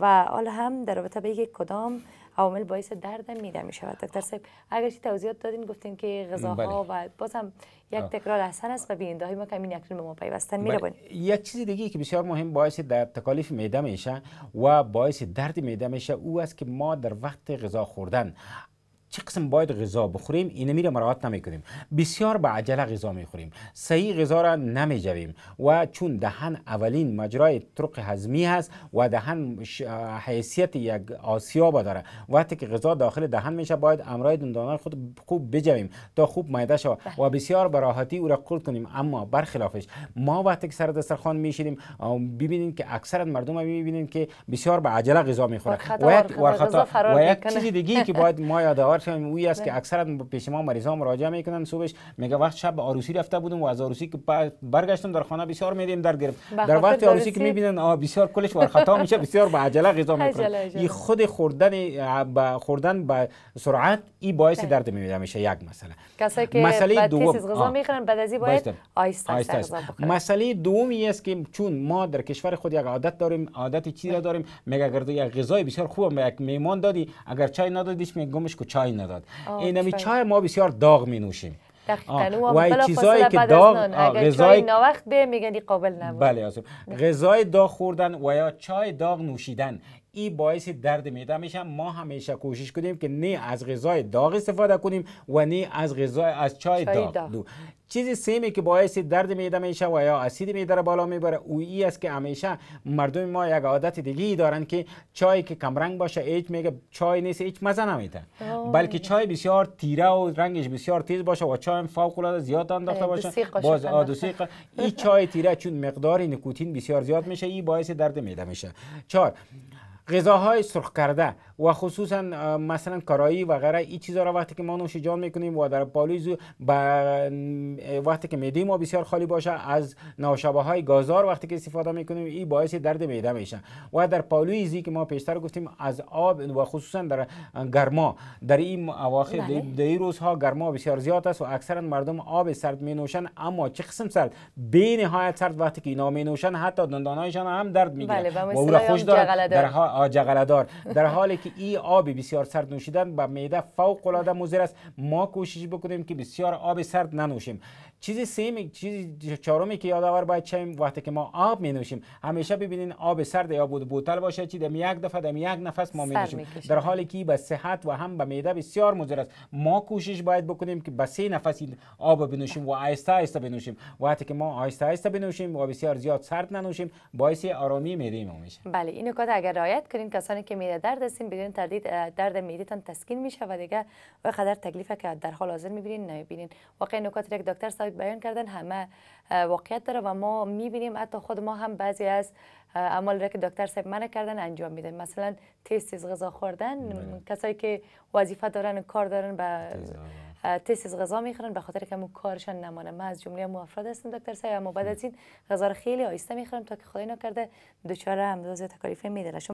و حالا هم در رابطه به یک کدام عوامل باعث درد میده می شود دکتر صاحب اگر چی توضیحات دادین گفتین که غذاها بله. و بازم یک تکرار احسن است و بینده های ما کمی اکنون به ما پیوستن میره بله. یک چیز دیگه که بسیار مهم باعث در تکالیف میده میشه و باعث درد میده میشه او است که ما در وقت غذا خوردن چه قسم باید غذا بخوریم اینه میره مراعات نمیکنیم بسیار به عجله غذا میخوریم صحیح غذا را نمیجویم و چون دهن اولین مجرای طرق هضمی هست و دهن حیثیت یک آسیاب داره وقتی که غذا داخل دهن میشه باید امرای دندانه خود خوب بجویم تا خوب معده شود بله. و بسیار براحتی راحتی او را کنیم اما برخلافش ما وقتی که سر دسترخوان میشینیم ببینید که اکثر مردم میبینید که بسیار به عجله غذا میخورن و یک چیز دیگه که باید ما صحبت کردم وی است که بله. اکثرا پیش ما مریضا مراجعه میکنن صبحش میگه وقت شب به آروسی رفته بودم و از آروسی که برگشتم در خانه بسیار میدیم در گرفت در وقت آروسی که میبینن آ بسیار کلش ور خطا میشه بسیار با عجله غذا میخورن این خود خوردن با خوردن به سرعت این باعث بله. درد میمیده میشه یک مسئله کسایی که مسئله دوم غذا میخورن بعد از این باید مسئله دومی است که چون ما در کشور خود یک عادت داریم عادت چی را بله. داریم میگه اگر یک غذای بسیار خوب به یک میمان دادی اگر چای ندادیش میگمش که چای چای نداد اینمی چای ما بسیار داغ می نوشیم دقیقاً و این چیزایی که داغ غذای نوخت به میگنی قابل نبود بله غذای داغ خوردن و یا چای داغ نوشیدن این باعث درد میده میشه ما همیشه کوشش کنیم که نه از غذای داغ استفاده کنیم و نه از غذای از چای, چای داغ, داغ. چیزی سیمی که باعث درد میده میشه و یا اسید معده را بالا میبره او ای است که همیشه مردم ما یک عادت دیگه ای دارن که چای که کم رنگ باشه هیچ میگه چای نیست هیچ مزه نمیده بلکه چای بسیار تیره و رنگش بسیار تیز باشه و چای فوق العاده زیاد انداخته باشه باز آدوسیق این چای تیره چون مقدار نیکوتین بسیار زیاد میشه ای باعث درد معده میشه چهار غذاهای سرخ کرده و خصوصا مثلا کارایی و غیره این چیزا را وقتی که ما نوش جان میکنیم و در پالوی وقتی که میده ما بسیار خالی باشه از ناشبه های گازار وقتی که استفاده میکنیم این باعث درد میده میشه و در پالوی زی که ما پیشتر گفتیم از آب و خصوصا در گرما در این اواخر این بله. روزها گرما بسیار زیاد است و اکثرا مردم آب سرد می نوشن اما چه قسم سرد به نهایت سرد وقتی که اینا می نوشن حتی دندانایشان هم درد میگیره بله و, در جغلدار در حالی که این آب بسیار سرد نوشیدن به معده فوق العاده مضر است ما کوشش بکنیم که بسیار آب سرد ننوشیم چیز سیم چیز چهارمی که یادآور باید چیم وقتی که ما آب می نوشیم همیشه ببینین آب سرد یا بود بوتل باشه چی دم یک دفعه دم یک نفس ما می نوشیم در حالی که به صحت و هم به معده بسیار مضر است ما کوشش باید بکنیم که به سه نفس آب بنوشیم و آهسته آهسته بنوشیم وقتی که ما آهسته آهسته بنوشیم و بسیار زیاد سرد ننوشیم باعث آرامی معده ما میشه بله اینو که اگر رعایت کنین کسانی که میده درد هستین بدون تردید درد تن تسکین میشه و دیگه و قدر تکلیفه که در حال حاضر میبینین نمیبینین واقعا نکات یک دکتر بیان کردن همه واقعیت داره و ما میبینیم حتی خود ما هم بعضی از اعمال را که دکتر صاحب منع کردن انجام میدن مثلا تست از غذا خوردن بله. کسایی که وظیفه دارن و کار دارن به تست غذا میخورن به خاطر که کارشان نمانه من از جمله افراد هستم دکتر صاحب اما بعد بله. از این غذا خیلی آیسته میخورم تا که خدای نکرده دچار امراض تکالیفی میداره